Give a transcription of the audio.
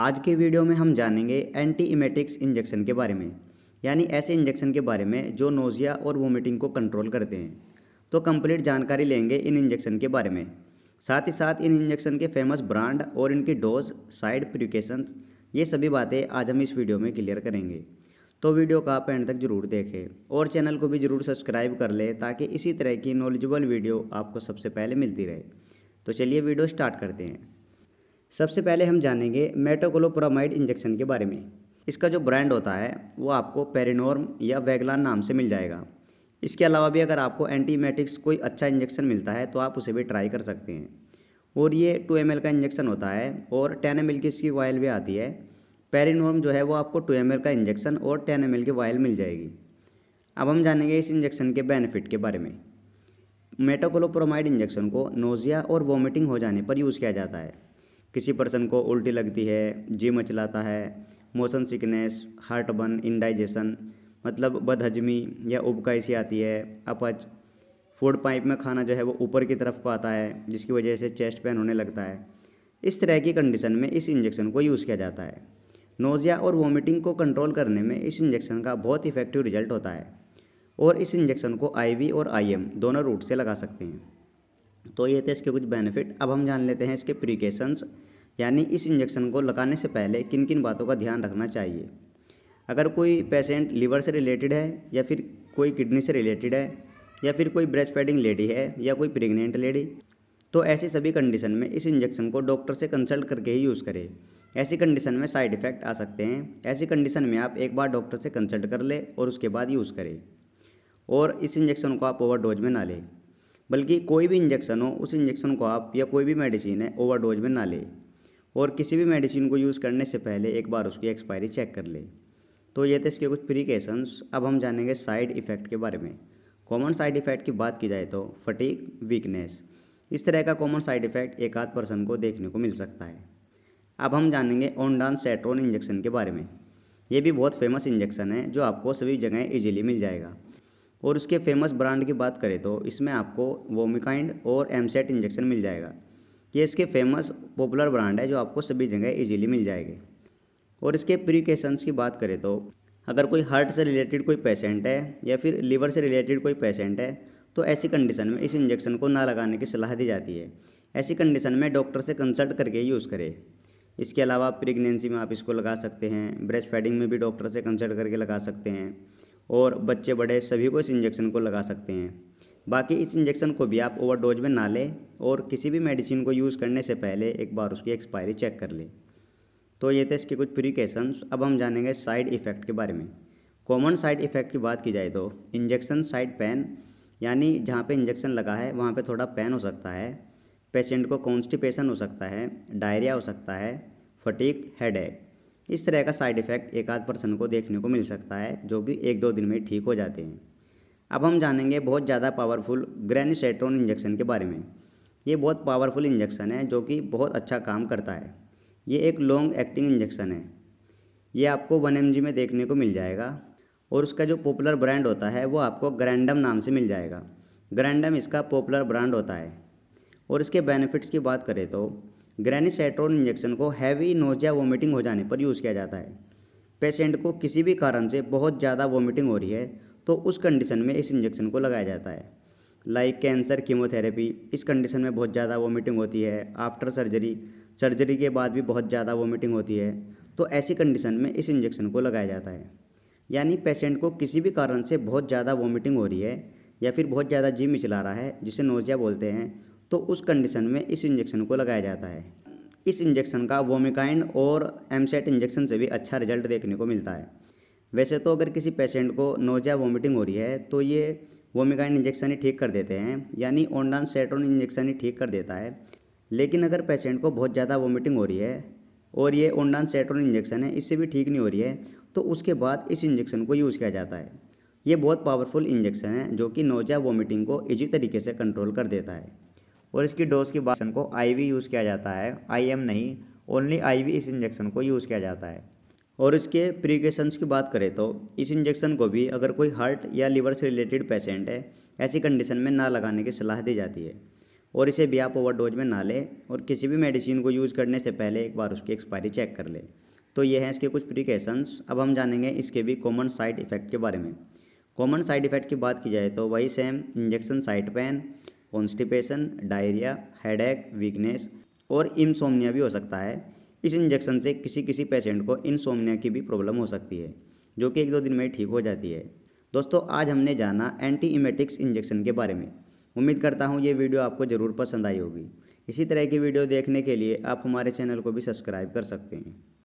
आज के वीडियो में हम जानेंगे एंटी इमेटिक्स इंजेक्शन के बारे में यानी ऐसे इंजेक्शन के बारे में जो नोज़िया और वोमिटिंग को कंट्रोल करते हैं तो कंप्लीट जानकारी लेंगे इन इंजेक्शन के बारे में साथ ही साथ इन इंजेक्शन के फेमस ब्रांड और इनकी डोज साइड प्रिकेशन ये सभी बातें आज हम इस वीडियो में क्लियर करेंगे तो वीडियो का आप एंड तक जरूर देखें और चैनल को भी ज़रूर सब्सक्राइब कर लें ताकि इसी तरह की नॉलेजेबल वीडियो आपको सबसे पहले मिलती रहे तो चलिए वीडियो स्टार्ट करते हैं सबसे पहले हम जानेंगे मेटोकोलोप्रामाइड इंजेक्शन के बारे में इसका जो ब्रांड होता है वो आपको पेरिनॉर्म या वैगलान नाम से मिल जाएगा इसके अलावा भी अगर आपको एंटीमेटिक्स कोई अच्छा इंजेक्शन मिलता है तो आप उसे भी ट्राई कर सकते हैं और ये टू एम का इंजेक्शन होता है और टेन एम की इसकी वायल भी आती है पेरिनॉर्म जो है वो आपको टू एम का इंजेक्शन और टेन एम की वायल मिल जाएगी अब हम जानेंगे इस इंजेक्शन के बेनिफिट के बारे में मेटोकोलोप्रोमाइड इंजेक्शन को नोज़िया और वोमिटिंग हो जाने पर यूज़ किया जाता है किसी पर्सन को उल्टी लगती है जी मचलाता है motion sickness heartburn indigestion मतलब बदहजमी या उबकाइसी आती है अपच फूड पाइप में खाना जो है वो ऊपर की तरफ को आता है जिसकी वजह से चेस्ट पेन होने लगता है इस तरह की कंडीशन में इस इंजेक्शन को यूज़ किया जाता है नोज़िया और वोमिटिंग को कंट्रोल करने में इस इंजेक्शन का बहुत इफेक्टिव रिजल्ट होता है और इस इंजेक्शन को आईवी और आईएम दोनों रूट से लगा सकते हैं तो ये थे इसके कुछ बेनिफिट अब हम जान लेते हैं इसके प्रिकेशंस यानी इस इंजेक्शन को लगाने से पहले किन किन बातों का ध्यान रखना चाहिए अगर कोई पेशेंट लीवर से रिलेटेड है या फिर कोई किडनी से रिलेटेड है या फिर कोई ब्रेस्ट फेडिंग लेडी है या कोई प्रेग्नेंट लेडी तो ऐसी सभी कंडीशन में इस इंजेक्शन को डॉक्टर से कंसल्ट करके ही यूज़ करें ऐसी कंडीशन में साइड इफ़ेक्ट आ सकते हैं ऐसी कंडीशन में आप एक बार डॉक्टर से कंसल्ट कर ले और उसके बाद यूज़ करें और इस इंजेक्शन को आप ओवर डोज में ना लें बल्कि कोई भी इंजेक्शन हो उस इंजेक्शन को आप या कोई भी मेडिसिन है ओवरडोज में ना ले और किसी भी मेडिसिन को यूज़ करने से पहले एक बार उसकी एक्सपायरी चेक कर ले तो ये थे इसके कुछ प्रिकेशंस अब हम जानेंगे साइड इफ़ेक्ट के बारे में कॉमन साइड इफ़ेक्ट की बात की जाए तो फटीक वीकनेस इस तरह का कॉमन साइड इफ़ेक्ट एक आध पर्सन को देखने को मिल सकता है अब हम जानेंगे ओनडान सेट्रोन इंजेक्शन के बारे में ये भी बहुत फेमस इंजेक्शन है जो आपको सभी जगह ईजिली मिल जाएगा और उसके फेमस ब्रांड की बात करें तो इसमें आपको वोमिकाइंड और एमसेट इंजेक्शन मिल जाएगा ये इसके फेमस पॉपुलर ब्रांड है जो आपको सभी जगह इजीली मिल जाएगी और इसके प्रिकेशंस की बात करें तो अगर कोई हार्ट से रिलेटेड कोई पेशेंट है या फिर लीवर से रिलेटेड कोई पेशेंट है तो ऐसी कंडीशन में इस इंजेक्शन को ना लगाने की सलाह दी जाती है ऐसी कंडीशन में डॉक्टर से कंसल्ट करके यूज़ करें इसके अलावा प्रेगनेंसी में आप इसको लगा सकते हैं ब्रेस्ट फेडिंग में भी डॉक्टर से कंसल्ट करके लगा सकते हैं और बच्चे बड़े सभी को इस इंजेक्शन को लगा सकते हैं बाकी इस इंजेक्शन को भी आप ओवरडोज में ना लें और किसी भी मेडिसिन को यूज़ करने से पहले एक बार उसकी एक्सपायरी चेक कर लें तो ये थे इसके कुछ प्रिकेशंस अब हम जानेंगे साइड इफ़ेक्ट के बारे में कॉमन साइड इफ़ेक्ट की बात की जाए तो इंजेक्शन साइड पेन यानी जहाँ पे इंजेक्शन लगा है वहाँ पे थोड़ा पेन हो सकता है पेशेंट को कॉन्स्टिपेशन हो सकता है डायरिया हो सकता है फटीक हेडेक इस तरह का साइड इफ़ेक्ट एक आध पर्सन को देखने को मिल सकता है जो कि एक दो दिन में ठीक हो जाते हैं अब हम जानेंगे बहुत ज़्यादा पावरफुल ग्रेनिसेट्रोन इंजेक्शन के बारे में ये बहुत पावरफुल इंजेक्शन है जो कि बहुत अच्छा काम करता है ये एक लॉन्ग एक्टिंग इंजेक्शन है ये आपको वन एम में देखने को मिल जाएगा और उसका जो पॉपुलर ब्रांड होता है वो आपको ग्रैंडम नाम से मिल जाएगा ग्रैंडम इसका पॉपुलर ब्रांड होता है और इसके बेनिफिट्स की बात करें तो ग्रैनीसेट्रोन इंजेक्शन को हैवी नोजिया वोमिटिंग हो जाने पर यूज़ किया जाता है पेशेंट को किसी भी कारण से बहुत ज़्यादा वोमिटिंग हो रही है तो उस कंडीशन में इस इंजेक्शन को लगाया जाता है लाइक कैंसर कीमोथेरेपी इस कंडीशन में बहुत ज़्यादा वोमिटिंग होती है आफ्टर सर्जरी सर्जरी के बाद भी बहुत ज़्यादा वोमिटिंग होती है तो ऐसी कंडीशन में इस इंजेक्शन को लगाया जाता है यानी पेशेंट को किसी भी कारण से बहुत ज़्यादा वोमिटिंग हो रही है या फिर बहुत ज़्यादा जी मिचला रहा है जिसे नोजिया बोलते हैं तो उस कंडीशन में इस इंजेक्शन को लगाया जाता है इस इंजेक्शन का वोमिकाइन और एमसेट इंजेक्शन से भी अच्छा रिजल्ट देखने को मिलता है वैसे तो अगर किसी पेशेंट को नोजिया वोमिटिंग हो रही है तो ये वोमिकाइन इंजेक्शन ही ठीक कर देते हैं यानी ओंडान सेट्रोन इंजेक्शन ही ठीक कर देता है लेकिन अगर पेशेंट को बहुत ज़्यादा वोमिटिंग हो रही है और ये ओंडान सेट्रोन इंजेक्शन है इससे भी ठीक नहीं हो रही है तो उसके बाद इस इंजेक्शन को यूज़ किया जाता है ये बहुत पावरफुल इंजेक्शन है जो कि नोजा वोमिटिंग को इजी तरीके से कंट्रोल कर देता है और इसकी डोज की बात को आईवी यूज़ किया जाता है आईएम नहीं ओनली आईवी इस इंजेक्शन को यूज़ किया जाता है और इसके प्रिकॉशंस की बात करें तो इस इंजेक्शन को भी अगर कोई हार्ट या लिवर से रिलेटेड पेशेंट है ऐसी कंडीशन में ना लगाने की सलाह दी जाती है और इसे भी आप डोज में ना लें और किसी भी मेडिसिन को यूज़ करने से पहले एक बार उसकी एक्सपायरी चेक कर लें तो ये हैं इसके कुछ प्रिकॉशंस अब हम जानेंगे इसके भी कॉमन साइड इफ़ेक्ट के बारे में कॉमन साइड इफ़ेक्ट की बात की जाए तो वही same injection side pain constipation diarrhoea headache weakness और इनसोमनिया भी हो सकता है इस इंजेक्शन से किसी किसी पेशेंट को इनसोमनिया की भी प्रॉब्लम हो सकती है जो कि एक दो दिन में ठीक हो जाती है दोस्तों आज हमने जाना एंटी इमेटिक्स इंजेक्शन के बारे में उम्मीद करता हूँ ये वीडियो आपको ज़रूर पसंद आई होगी इसी तरह की वीडियो देखने के लिए आप हमारे चैनल को भी सब्सक्राइब कर सकते हैं